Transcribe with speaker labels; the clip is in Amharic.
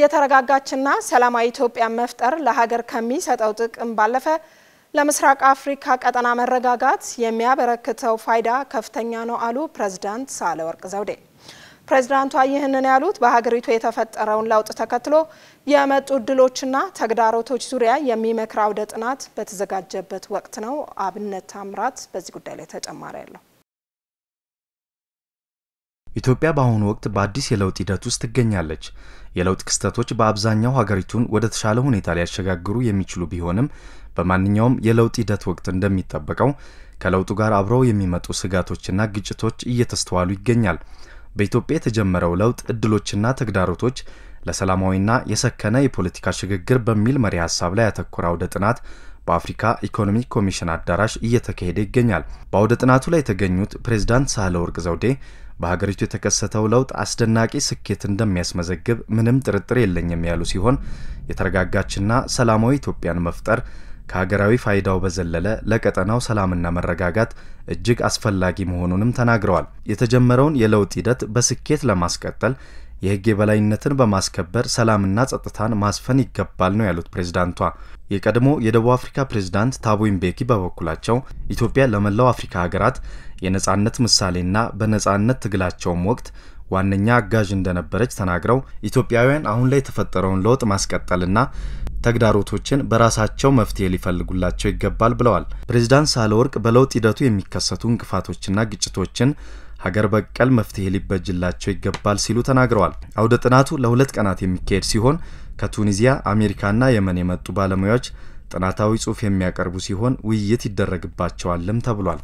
Speaker 1: የተረጋጋችና ሰላማዊ ኢትዮጵያ መፍጠር ለሀገር ከሚሰጠው ጥቅም ባለፈ ለምስራቅ አፍሪካ ቀጠና መረጋጋት የሚያበረክተው ፋይዳ ከፍተኛ ነው አሉ ፕሬዝዳንት ሳህለወርቅ ዘውዴ። ፕሬዝዳንቷ ይህንን ያሉት በሀገሪቱ የተፈጠረውን ለውጥ ተከትሎ የመጡ እድሎችና ተግዳሮቶች ዙሪያ የሚመክር አውደ ጥናት በተዘጋጀበት ወቅት ነው። አብነት ታምራት በዚህ ጉዳይ ላይ ተጨማሪ ያለው
Speaker 2: ኢትዮጵያ በአሁኑ ወቅት በአዲስ የለውጥ ሂደት ውስጥ ትገኛለች። የለውጥ ክስተቶች በአብዛኛው ሀገሪቱን ወደ ተሻለ ሁኔታ ሊያሸጋግሩ የሚችሉ ቢሆንም በማንኛውም የለውጥ ሂደት ወቅት እንደሚጠበቀው ከለውጡ ጋር አብረው የሚመጡ ስጋቶችና ግጭቶች እየተስተዋሉ ይገኛል። በኢትዮጵያ የተጀመረው ለውጥ እድሎችና ተግዳሮቶች ለሰላማዊና የሰከነ የፖለቲካ ሽግግር በሚል መሪ ሀሳብ ላይ ያተኮረ አውደ ጥናት በአፍሪካ ኢኮኖሚ ኮሚሽን አዳራሽ እየተካሄደ ይገኛል። በአውደ ጥናቱ ላይ የተገኙት ፕሬዚዳንት ሳህለወርቅ ዘውዴ በሀገሪቱ የተከሰተው ለውጥ አስደናቂ ስኬት እንደሚያስመዘግብ ምንም ጥርጥር የለኝም ያሉ ሲሆን የተረጋጋችና ሰላማዊ ኢትዮጵያን መፍጠር ከሀገራዊ ፋይዳው በዘለለ ለቀጠናው ሰላምና መረጋጋት እጅግ አስፈላጊ መሆኑንም ተናግረዋል። የተጀመረውን የለውጥ ሂደት በስኬት ለማስቀጠል የህግ የበላይነትን በማስከበር ሰላምና ጸጥታን ማስፈን ይገባል ነው ያሉት ፕሬዝዳንቷ። የቀድሞ የደቡብ አፍሪካ ፕሬዝዳንት ታቦ ምቤኪ በበኩላቸው ኢትዮጵያ ለመላው አፍሪካ ሀገራት የነጻነት ምሳሌና በነጻነት ትግላቸውም ወቅት ዋነኛ አጋዥ እንደነበረች ተናግረው ኢትዮጵያውያን አሁን ላይ የተፈጠረውን ለውጥ ማስቀጠልና ተግዳሮቶችን በራሳቸው መፍትሄ ሊፈልጉላቸው ይገባል ብለዋል። ፕሬዚዳንት ሳህለወርቅ በለውጥ ሂደቱ የሚከሰቱ እንቅፋቶችና ግጭቶችን ሀገር በቀል መፍትሄ ሊበጅላቸው ይገባል ሲሉ ተናግረዋል። አውደ ጥናቱ ለሁለት ቀናት የሚካሄድ ሲሆን ከቱኒዚያ፣ አሜሪካና የመን የመጡ ባለሙያዎች ጥናታዊ ጽሑፍ የሚያቀርቡ ሲሆን ውይይት ይደረግባቸዋልም ተብሏል።